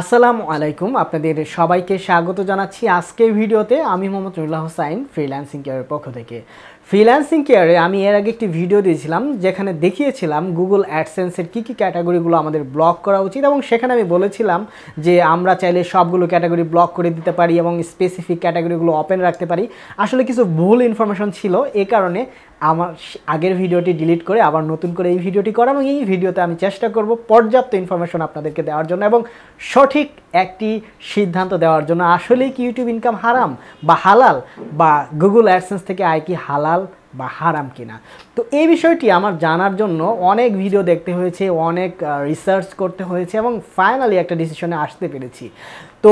আসসালামু আলাইকুম আপনাদের সবাইকে স্বাগত জানাচ্ছি আজকের ভিডিওতে আমি মোহাম্মদ রুল্লাহ হোসাইন ফ্রিল্যান্সিং কেয়ারের পক্ষ থেকে ফ্রিল্যান্সিং কেয়ারে আমি এর আগে একটি ভিডিও দিয়েছিলাম যেখানে দেখিয়েছিলাম গুগল অ্যাডসেন্সের কী কী ক্যাটাগরিগুলো আমাদের ব্লক করা উচিত এবং সেখানে আমি বলেছিলাম যে আমরা চাইলে সবগুলো ক্যাটাগরি ব্লক করে দিতে পারি এবং স্পেসিফিক ক্যাটাগরিগুলো ওপেন রাখতে পারি আসলে কিছু ভুল ইনফরমেশন ছিল এ কারণে আমার আগের ভিডিওটি ডিলিট করে আবার নতুন করে এই ভিডিওটি করা এবং এই ভিডিওতে আমি চেষ্টা করব পর্যাপ্ত ইনফরমেশন আপনাদেরকে দেওয়ার জন্য এবং সঠিক একটি সিদ্ধান্ত দেওয়ার জন্য আসলেই কি ইউটিউব ইনকাম হারাম বা হালাল বা গুগল অ্যাডসেন্স থেকে আয় কি হালাল বা হারাম কিনা তো এই বিষয়টি আমার জানার জন্য অনেক ভিডিও দেখতে হয়েছে অনেক রিসার্চ করতে হয়েছে এবং ফাইনালি একটা ডিসিশনে আসতে পেরেছি তো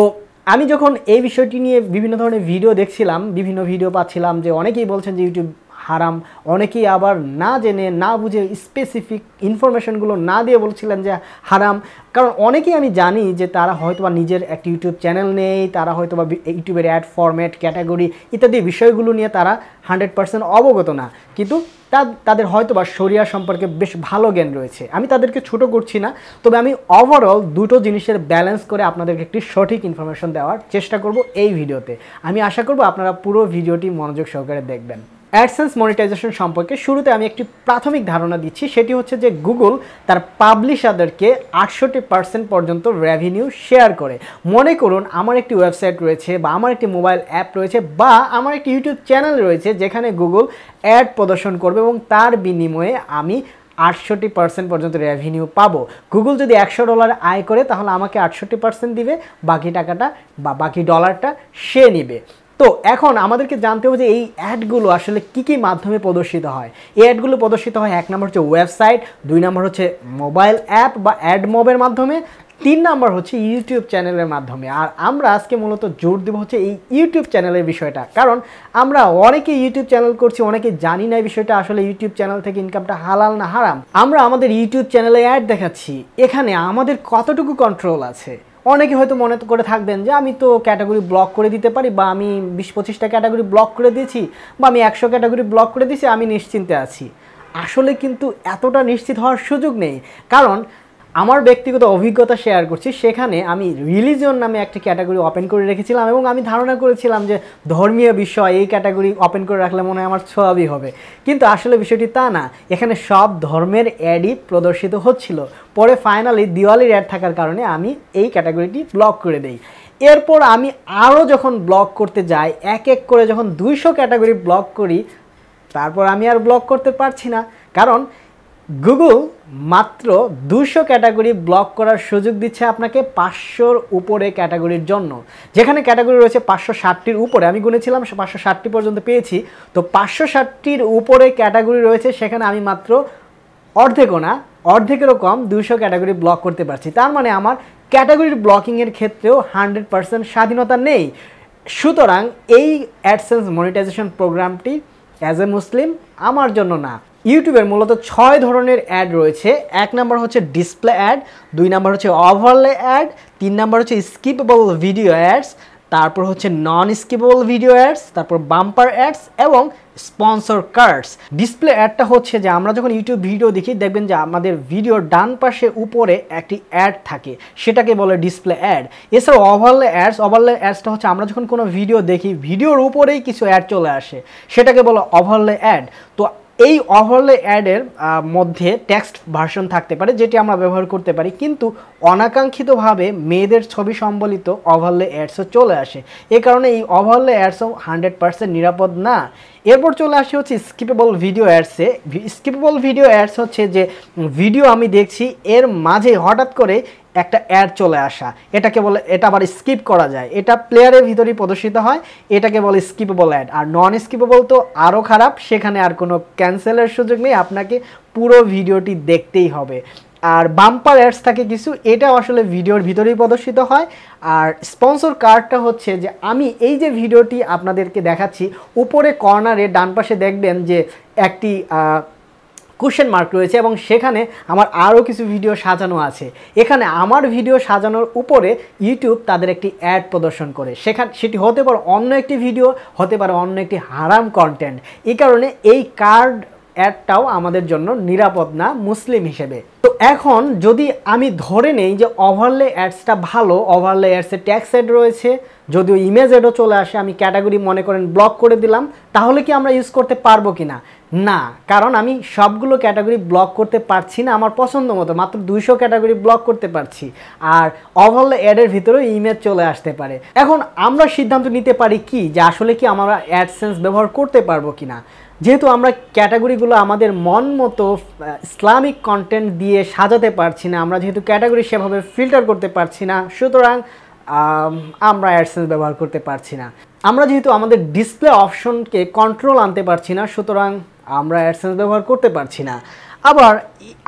আমি যখন এই বিষয়টি নিয়ে বিভিন্ন ধরনের ভিডিও দেখছিলাম বিভিন্ন ভিডিও পাচ্ছিলাম যে অনেকেই বলছেন যে ইউটিউব হারাম অনেকেই আবার না জেনে না বুঝে স্পেসিফিক ইনফরমেশনগুলো না দিয়ে বলছিলেন যে হারাম কারণ অনেকেই আমি জানি যে তারা হয়তো বা নিজের একটি ইউটিউব চ্যানেল নেই তারা হয়তো বা ইউটিউবের অ্যাড ফরম্যাট ক্যাটাগরি ইত্যাদি বিষয়গুলো নিয়ে তারা হান্ড্রেড পার্সেন্ট অবগত না কিন্তু তা তাদের হয়তো বা শরিয়া সম্পর্কে বেশ ভালো জ্ঞান রয়েছে আমি তাদেরকে ছোট করছি না তবে আমি ওভারঅল দুটো জিনিসের ব্যালেন্স করে আপনাদেরকে একটি সঠিক ইনফরমেশন দেওয়ার চেষ্টা করব এই ভিডিওতে আমি আশা করব আপনারা পুরো ভিডিওটি মনোযোগ সহকারে দেখবেন অ্যাডসেন্স মনিটাইজেশন সম্পর্কে শুরুতে আমি একটি প্রাথমিক ধারণা দিচ্ছি সেটি হচ্ছে যে গুগল তার পাবলিশারদেরকে আটষট্টি পার্সেন্ট পর্যন্ত রেভিনিউ শেয়ার করে মনে করুন আমার একটি ওয়েবসাইট রয়েছে বা আমার একটি মোবাইল অ্যাপ রয়েছে বা আমার একটি ইউটিউব চ্যানেল রয়েছে যেখানে গুগল অ্যাড প্রদর্শন করবে এবং তার বিনিময়ে আমি আটষট্টি পার্সেন্ট পর্যন্ত রেভিনিউ পাবো গুগল যদি একশো ডলার আয় করে তাহলে আমাকে আটষট্টি পার্সেন্ট দিবে বাকি টাকাটা বা বাকি ডলারটা সে নেবে তো এখন আমাদেরকে জানতে হবে যে এই অ্যাডগুলো আসলে কি কি মাধ্যমে প্রদর্শিত হয় এই অ্যাডগুলো প্রদর্শিত হয় এক নম্বর হচ্ছে ওয়েবসাইট দুই নম্বর হচ্ছে মোবাইল অ্যাপ বা অ্যাড মবের মাধ্যমে তিন নম্বর হচ্ছে ইউটিউব চ্যানেলের মাধ্যমে আর আমরা আজকে মূলত জোর দেবো হচ্ছে এই ইউটিউব চ্যানেলের বিষয়টা কারণ আমরা অনেকে ইউটিউব চ্যানেল করছি অনেকে জানি না বিষয়টা আসলে ইউটিউব চ্যানেল থেকে ইনকামটা হালাল না হারাম আমরা আমাদের ইউটিউব চ্যানেলে অ্যাড দেখাচ্ছি এখানে আমাদের কতটুকু কন্ট্রোল আছে অনেকে হয়তো মনে করে থাকবেন যে আমি তো ক্যাটাগরি ব্লক করে দিতে পারি বা আমি বিশ পঁচিশটা ক্যাটাগরি ব্লক করে দিয়েছি বা আমি একশো ক্যাটাগরি ব্লক করে দিয়েছি আমি নিশ্চিন্তে আছি আসলে কিন্তু এতটা নিশ্চিত হওয়ার সুযোগ নেই কারণ আমার ব্যক্তিগত অভিজ্ঞতা শেয়ার করছি সেখানে আমি রিলিজিয়ন নামে একটা ক্যাটাগরি ওপেন করে রেখেছিলাম এবং আমি ধারণা করেছিলাম যে ধর্মীয় বিষয় এই ক্যাটাগরি ওপেন করে রাখলে মনে হয় আমার ছোয়াবি হবে কিন্তু আসলে বিষয়টি তা না এখানে সব ধর্মের অ্যাডই প্রদর্শিত হচ্ছিল পরে ফাইনালি দিওয়ালির অ্যাড থাকার কারণে আমি এই ক্যাটাগরিটি ব্লক করে দেই এরপর আমি আরও যখন ব্লক করতে যাই এক এক করে যখন দুইশো ক্যাটাগরি ব্লক করি তারপর আমি আর ব্লক করতে পারছি না কারণ গুগল মাত্র দুশো ক্যাটাগরি ব্লক করার সুযোগ দিচ্ছে আপনাকে পাঁচশোর উপরে ক্যাটাগরির জন্য যেখানে ক্যাটাগরি রয়েছে পাঁচশো ষাটটির উপরে আমি গুনেছিলাম পাঁচশো ষাটটি পর্যন্ত পেয়েছি তো পাঁচশো ষাটটির উপরে ক্যাটাগরি রয়েছে সেখানে আমি মাত্র অর্ধেকও না অর্ধেকেরও কম দুশো ক্যাটাগরি ব্লক করতে পারছি তার মানে আমার ক্যাটাগরির ব্লকিংয়ের ক্ষেত্রেও হান্ড্রেড পার্সেন্ট স্বাধীনতা নেই সুতরাং এই অ্যাডসেন্স মনিটাইজেশন প্রোগ্রামটি অ্যাজ এ মুসলিম আমার জন্য না ইউটিউবের মূলত ছয় ধরনের অ্যাড রয়েছে এক নাম্বার হচ্ছে ডিসপ্লে অ্যাড দুই নাম্বার হচ্ছে ওভারলে অ্যাড তিন নাম্বার হচ্ছে স্কিপেবল ভিডিও অ্যাডস তারপর হচ্ছে নন স্কিপেবল ভিডিও অ্যাডস তারপর বাম্পার অ্যাডস এবং স্পন্সর কার্ডস ডিসপ্লে অ্যাডটা হচ্ছে যে আমরা যখন ইউটিউব ভিডিও দেখি দেখবেন যে আমাদের ভিডিওর ডান পাশে উপরে একটি অ্যাড থাকে সেটাকে বলে ডিসপ্লে অ্যাড এছাড়াও ওভারলে অ্যাডস ওভারলে অ্যাডসটা হচ্ছে আমরা যখন কোনো ভিডিও দেখি ভিডিওর উপরেই কিছু অ্যাড চলে আসে সেটাকে বলে ওভারলে অ্যাড তো এই ওভারলে অ্যাডের মধ্যে টেক্সট ভার্সন থাকতে পারে যেটি আমরা ব্যবহার করতে পারি কিন্তু অনাকাঙ্ক্ষিতভাবে মেয়েদের ছবি সম্বলিত ওভারলে অ্যাডসও চলে আসে এ কারণে এই ওভারলে অ্যাডসও হান্ড্রেড পারসেন্ট নিরাপদ না এরপর চলে আসি হচ্ছে স্কিপেবল ভিডিও অ্যাডসে স্কিপেবল ভিডিও অ্যাডস হচ্ছে যে ভিডিও আমি দেখছি এর মাঝে হঠাৎ করে একটা অ্যাড চলে আসা এটাকে বলে এটা আবার স্কিপ করা যায় এটা প্লেয়ারের ভিতরেই প্রদর্শিত হয় এটাকে বলে স্কিপেবল অ্যাড আর নন স্কিপেবল তো আরও খারাপ সেখানে আর কোনো ক্যান্সেলের সুযোগ নেই আপনাকে পুরো ভিডিওটি দেখতেই হবে আর বাম্পার অ্যাডস থাকে কিছু এটা আসলে ভিডিওর ভিতরেই প্রদর্শিত হয় আর স্পন্সর কার্ডটা হচ্ছে যে আমি এই যে ভিডিওটি আপনাদেরকে দেখাচ্ছি উপরে কর্নারে ডান পাশে দেখবেন যে একটি কোশ্চেন মার্ক রয়েছে এবং সেখানে আমার আরও কিছু ভিডিও সাজানো আছে এখানে আমার ভিডিও সাজানোর উপরে ইউটিউব তাদের একটি অ্যাড প্রদর্শন করে সেখানে সেটি হতে পারে অন্য একটি ভিডিও হতে পারে অন্য একটি হারাম কন্টেন্ট এই কারণে এই কার্ড অ্যাডটাও আমাদের জন্য নিরাপদ না মুসলিম হিসেবে তো এখন যদি আমি ধরে নেই যে ওভারলে অ্যাডসটা ভালো ওভারলে অ্যাডসে ট্যাক্স অ্যাড রয়েছে যদিও ইমেজ অ্যাডও চলে আসে আমি ক্যাটাগরি মনে করেন ব্লক করে দিলাম তাহলে কি আমরা ইউজ করতে পারবো কি না না কারণ আমি সবগুলো ক্যাটাগরি ব্লক করতে পারছি না আমার পছন্দ মতো মাত্র দুইশো ক্যাটাগরি ব্লক করতে পারছি আর ওভারঅল অ্যাডের ভিতরেও ইমেজ চলে আসতে পারে এখন আমরা সিদ্ধান্ত নিতে পারি কি যে আসলে কি আমরা অ্যাডসেন্স ব্যবহার করতে পারবো কি না যেহেতু আমরা ক্যাটাগরিগুলো আমাদের মন মতো ইসলামিক কন্টেন্ট দিয়ে সাজাতে পারছি না আমরা যেহেতু ক্যাটাগরি সেভাবে ফিল্টার করতে পারছি না সুতরাং আমরা অ্যাডসেন্স ব্যবহার করতে পারছি না আমরা যেহেতু আমাদের ডিসপ্লে অপশনকে কন্ট্রোল আনতে পারছি না সুতরাং আমরা অ্যাডসেন্স ব্যবহার করতে পারছি না আবার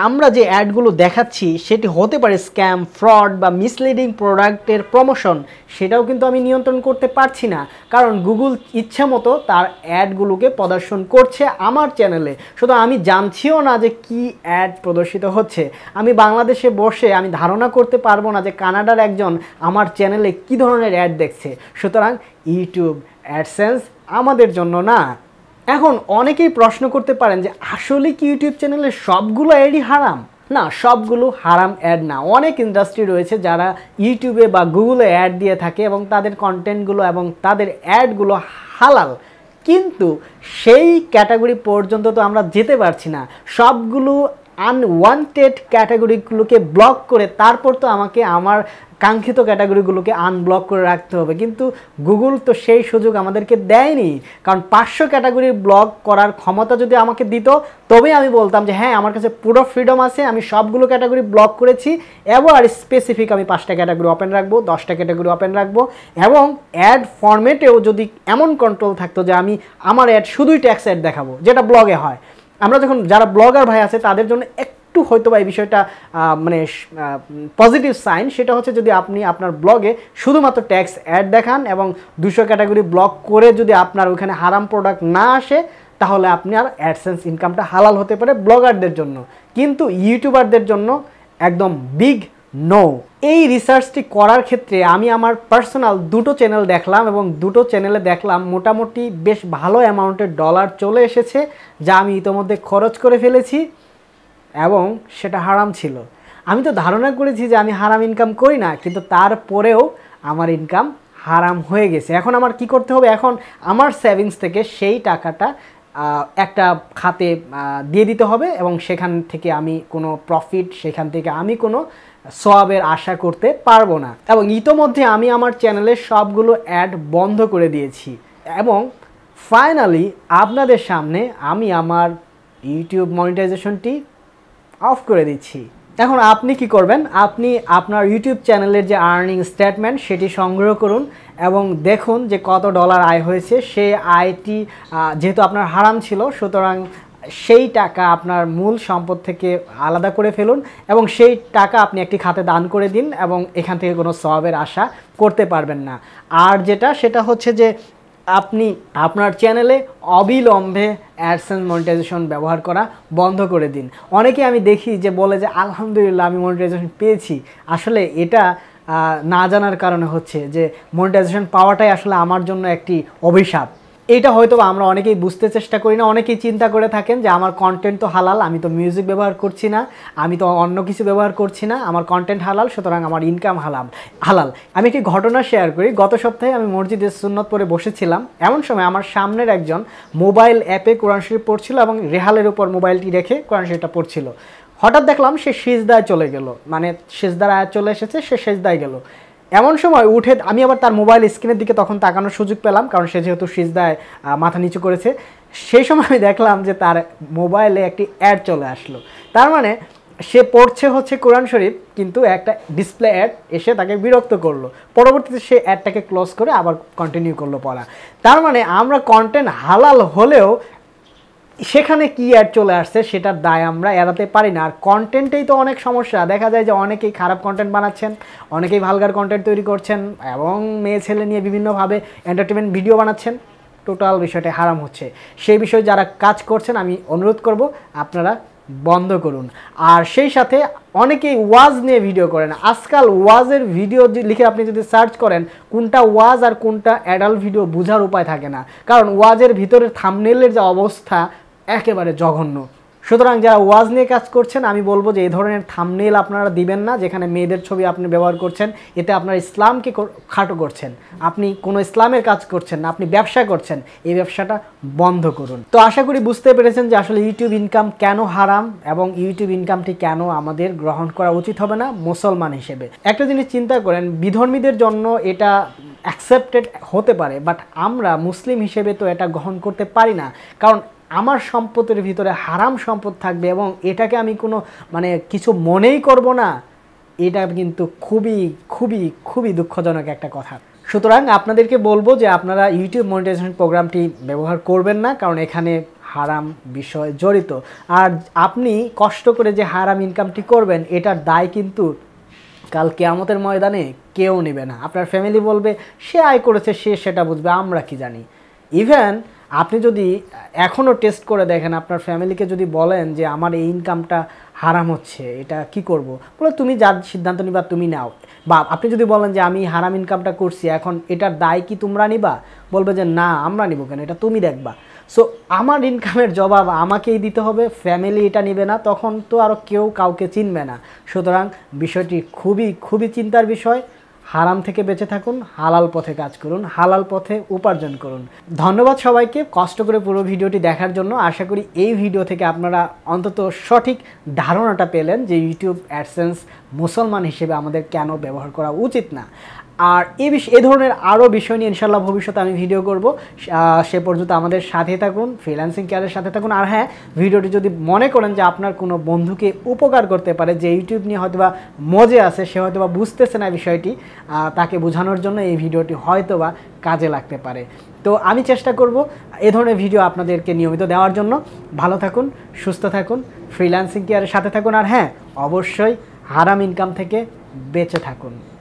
আমরা যে অ্যাডগুলো দেখাচ্ছি সেটি হতে পারে স্ক্যাম ফ্রড বা মিসলিডিং প্রোডাক্টের প্রমোশন সেটাও কিন্তু আমি নিয়ন্ত্রণ করতে পারছি না কারণ গুগল ইচ্ছা মতো তার অ্যাডগুলোকে প্রদর্শন করছে আমার চ্যানেলে শুধু আমি জানছিও না যে কি অ্যাড প্রদর্শিত হচ্ছে আমি বাংলাদেশে বসে আমি ধারণা করতে পারবো না যে কানাডার একজন আমার চ্যানেলে কি ধরনের অ্যাড দেখছে সুতরাং ইউটিউব অ্যাডসেন্স আমাদের জন্য না এখন অনেকেই প্রশ্ন করতে পারেন যে আসলে কি ইউটিউব চ্যানেলে সবগুলো অ্যাডই হারাম না সবগুলো হারাম অ্যাড না অনেক ইন্ডাস্ট্রি রয়েছে যারা ইউটিউবে বা গুগলে অ্যাড দিয়ে থাকে এবং তাদের কন্টেন্টগুলো এবং তাদের অ্যাডগুলো হালাল কিন্তু সেই ক্যাটাগরি পর্যন্ত তো আমরা যেতে পারছি না সবগুলো আনওয়ান্টেড ক্যাটাগরিগুলোকে ব্লক করে তারপর তো আমাকে আমার কাঙ্ক্ষিত ক্যাটাগরিগুলোকে আনব্লক করে রাখতে হবে কিন্তু গুগল তো সেই সুযোগ আমাদেরকে দেয়নি কারণ পাঁচশো ক্যাটাগরি ব্লক করার ক্ষমতা যদি আমাকে দিত তবে আমি বলতাম যে হ্যাঁ আমার কাছে পুরো ফ্রিডম আছে আমি সবগুলো ক্যাটাগরি ব্লক করেছি আর স্পেসিফিক আমি পাঁচটা ক্যাটাগরি ওপেন রাখবো দশটা ক্যাটাগরি ওপেন রাখবো এবং অ্যাড ফর্মেটেও যদি এমন কন্ট্রোল থাকতো যে আমি আমার অ্যাড শুধুই ট্যাক্স অ্যাড দেখাবো যেটা ব্লগে হয় আমরা যখন যারা ব্লগার ভাই আছে তাদের জন্য এক একটু হয়তো বা এই বিষয়টা মানে পজিটিভ সাইন সেটা হচ্ছে যদি আপনি আপনার ব্লগে শুধুমাত্র ট্যাক্স অ্যাড দেখান এবং দুশো ক্যাটাগরি ব্লগ করে যদি আপনার ওখানে হারাম প্রোডাক্ট না আসে তাহলে আপনি আর অ্যাডসেন্স ইনকামটা হালাল হতে পারে ব্লগারদের জন্য কিন্তু ইউটিউবারদের জন্য একদম বিগ নো এই রিসার্চটি করার ক্ষেত্রে আমি আমার পার্সোনাল দুটো চ্যানেল দেখলাম এবং দুটো চ্যানেলে দেখলাম মোটামুটি বেশ ভালো অ্যামাউন্টের ডলার চলে এসেছে যা আমি ইতোমধ্যে খরচ করে ফেলেছি এবং সেটা হারাম ছিল আমি তো ধারণা করেছি যে আমি হারাম ইনকাম করি না কিন্তু তারপরেও আমার ইনকাম হারাম হয়ে গেছে এখন আমার কি করতে হবে এখন আমার সেভিংস থেকে সেই টাকাটা একটা খাতে দিয়ে দিতে হবে এবং সেখান থেকে আমি কোনো প্রফিট সেখান থেকে আমি কোনো সবের আশা করতে পারবো না এবং ইতোমধ্যে আমি আমার চ্যানেলের সবগুলো অ্যাড বন্ধ করে দিয়েছি এবং ফাইনালি আপনাদের সামনে আমি আমার ইউটিউব মনিটাইজেশনটি অফ করে দিচ্ছি এখন আপনি কি করবেন আপনি আপনার ইউটিউব চ্যানেলের যে আর্নিং স্টেটমেন্ট সেটি সংগ্রহ করুন এবং দেখুন যে কত ডলার আয় হয়েছে সেই আয়টি যেহেতু আপনার হারাম ছিল সুতরাং সেই টাকা আপনার মূল সম্পদ থেকে আলাদা করে ফেলুন এবং সেই টাকা আপনি একটি খাতে দান করে দিন এবং এখান থেকে কোনো সবের আশা করতে পারবেন না আর যেটা সেটা হচ্ছে যে আপনি আপনার চ্যানেলে অবিলম্বে অ্যাডসেন্স মনিটাইজেশন ব্যবহার করা বন্ধ করে দিন অনেকে আমি দেখি যে বলে যে আলহামদুলিল্লাহ আমি মনিটাইজেশন পেয়েছি আসলে এটা না জানার কারণে হচ্ছে যে মনিটাইজেশন পাওয়াটাই আসলে আমার জন্য একটি অভিশাপ এটা হয়তো আমরা অনেকেই বুঝতে চেষ্টা করি না অনেকেই চিন্তা করে থাকেন যে আমার কন্টেন্ট তো হালাল আমি তো মিউজিক ব্যবহার করছি না আমি তো অন্য কিছু ব্যবহার করছি না আমার কন্টেন্ট হালাল সুতরাং আমার ইনকাম হালাল হালাল আমি একটি ঘটনা শেয়ার করি গত সপ্তাহে আমি মসজিদে সুন্নত পরে বসেছিলাম এমন সময় আমার সামনের একজন মোবাইল অ্যাপে কোরআন শরীফ পড়ছিল এবং রেহালের উপর মোবাইলটি রেখে কোরআন শরীফটা পড়ছিল হঠাৎ দেখলাম সে সিজদায় চলে গেল মানে সেজদার আয়াত চলে এসেছে সে সেজদায় গেল এমন সময় উঠে আমি আবার তার মোবাইল স্ক্রিনের দিকে তখন তাকানোর সুযোগ পেলাম কারণ সে যেহেতু সিজদায় মাথা নিচু করেছে সেই সময় আমি দেখলাম যে তার মোবাইলে একটি অ্যাড চলে আসলো তার মানে সে পড়ছে হচ্ছে কোরআন শরীফ কিন্তু একটা ডিসপ্লে অ্যাড এসে তাকে বিরক্ত করলো পরবর্তীতে সে অ্যাডটাকে ক্লোজ করে আবার কন্টিনিউ করলো পড়া তার মানে আমরা কন্টেন্ট হালাল হলেও সেখানে কি অ্যাড চলে আসছে সেটার দায় আমরা এড়াতে পারি না আর কন্টেন্টেই তো অনেক সমস্যা দেখা যায় যে অনেকেই খারাপ কন্টেন্ট বানাচ্ছেন অনেকেই ভালগার কন্টেন্ট তৈরি করছেন এবং মেয়ে ছেলে নিয়ে বিভিন্নভাবে এন্টারটেনমেন্ট ভিডিও বানাচ্ছেন টোটাল বিষয়টা হারাম হচ্ছে সেই বিষয়ে যারা কাজ করছেন আমি অনুরোধ করব আপনারা বন্ধ করুন আর সেই সাথে অনেকেই ওয়াজ নিয়ে ভিডিও করেন আজকাল ওয়াজের ভিডিও লিখে আপনি যদি সার্চ করেন কোনটা ওয়াজ আর কোনটা অ্যাডাল্ট ভিডিও বোঝার উপায় থাকে না কারণ ওয়াজের ভিতরে থামনেলের যে অবস্থা একেবারে জঘন্য সুতরাং যারা ওয়াজ নিয়ে কাজ করছেন আমি বলবো যে এই ধরনের থামনেল আপনারা দিবেন না যেখানে মেয়েদের ছবি আপনি ব্যবহার করছেন এতে আপনার ইসলামকে খাটো করছেন আপনি কোনো ইসলামের কাজ করছেন না আপনি ব্যবসা করছেন এই ব্যবসাটা বন্ধ করুন তো আশা করি বুঝতে পেরেছেন যে আসলে ইউটিউব ইনকাম কেন হারাম এবং ইউটিউব ইনকামটি কেন আমাদের গ্রহণ করা উচিত হবে না মুসলমান হিসেবে একটা জিনিস চিন্তা করেন বিধর্মীদের জন্য এটা অ্যাকসেপ্টেড হতে পারে বাট আমরা মুসলিম হিসেবে তো এটা গ্রহণ করতে পারি না কারণ আমার সম্পদের ভিতরে হারাম সম্পদ থাকবে এবং এটাকে আমি কোনো মানে কিছু মনেই করব না এটা কিন্তু খুবই খুবই খুবই দুঃখজনক একটা কথা সুতরাং আপনাদেরকে বলবো যে আপনারা ইউটিউব মনিটাইজেশন প্রোগ্রামটি ব্যবহার করবেন না কারণ এখানে হারাম বিষয় জড়িত আর আপনি কষ্ট করে যে হারাম ইনকামটি করবেন এটার দায় কিন্তু কাল কেয়ামতের ময়দানে কেউ নেবে না আপনার ফ্যামিলি বলবে সে আয় করেছে সে সেটা বুঝবে আমরা কি জানি ইভেন আপনি যদি এখনও টেস্ট করে দেখেন আপনার ফ্যামিলিকে যদি বলেন যে আমার এই ইনকামটা হারাম হচ্ছে এটা কি করব বলে তুমি যার সিদ্ধান্ত নিবা তুমি নাও বা আপনি যদি বলেন যে আমি হারাম ইনকামটা করছি এখন এটার দায় কি তোমরা নিবা বলবে যে না আমরা নিব কেন এটা তুমি দেখবা সো আমার ইনকামের জবাব আমাকেই দিতে হবে ফ্যামিলি এটা নেবে না তখন তো আরও কেউ কাউকে চিনবে না সুতরাং বিষয়টি খুবই খুবই চিন্তার বিষয় হারাম থেকে বেঁচে থাকুন হালাল পথে কাজ করুন হালাল পথে উপার্জন করুন ধন্যবাদ সবাইকে কষ্ট করে পুরো ভিডিওটি দেখার জন্য আশা করি এই ভিডিও থেকে আপনারা অন্তত সঠিক ধারণাটা পেলেন যে ইউটিউব অ্যাডসেন্স মুসলমান হিসেবে আমাদের কেন ব্যবহার করা উচিত না আর এ বিষয়ে এ ধরনের আরও বিষয় নিয়ে ইনশাল্লাহ ভবিষ্যতে আমি ভিডিও করব সে পর্যন্ত আমাদের সাথে থাকুন ফ্রিল্যান্সিং কেয়ারের সাথে থাকুন আর হ্যাঁ ভিডিওটি যদি মনে করেন যে আপনার কোনো বন্ধুকে উপকার করতে পারে যে ইউটিউব নিয়ে হয়তোবা মজে আছে সে হয়তোবা বুঝতেছে না বিষয়টি তাকে বোঝানোর জন্য এই ভিডিওটি হয়তোবা কাজে লাগতে পারে তো আমি চেষ্টা করব এ ধরনের ভিডিও আপনাদেরকে নিয়মিত দেওয়ার জন্য ভালো থাকুন সুস্থ থাকুন ফ্রিল্যান্সিং কেয়ারের সাথে থাকুন আর হ্যাঁ অবশ্যই হারাম ইনকাম থেকে বেঁচে থাকুন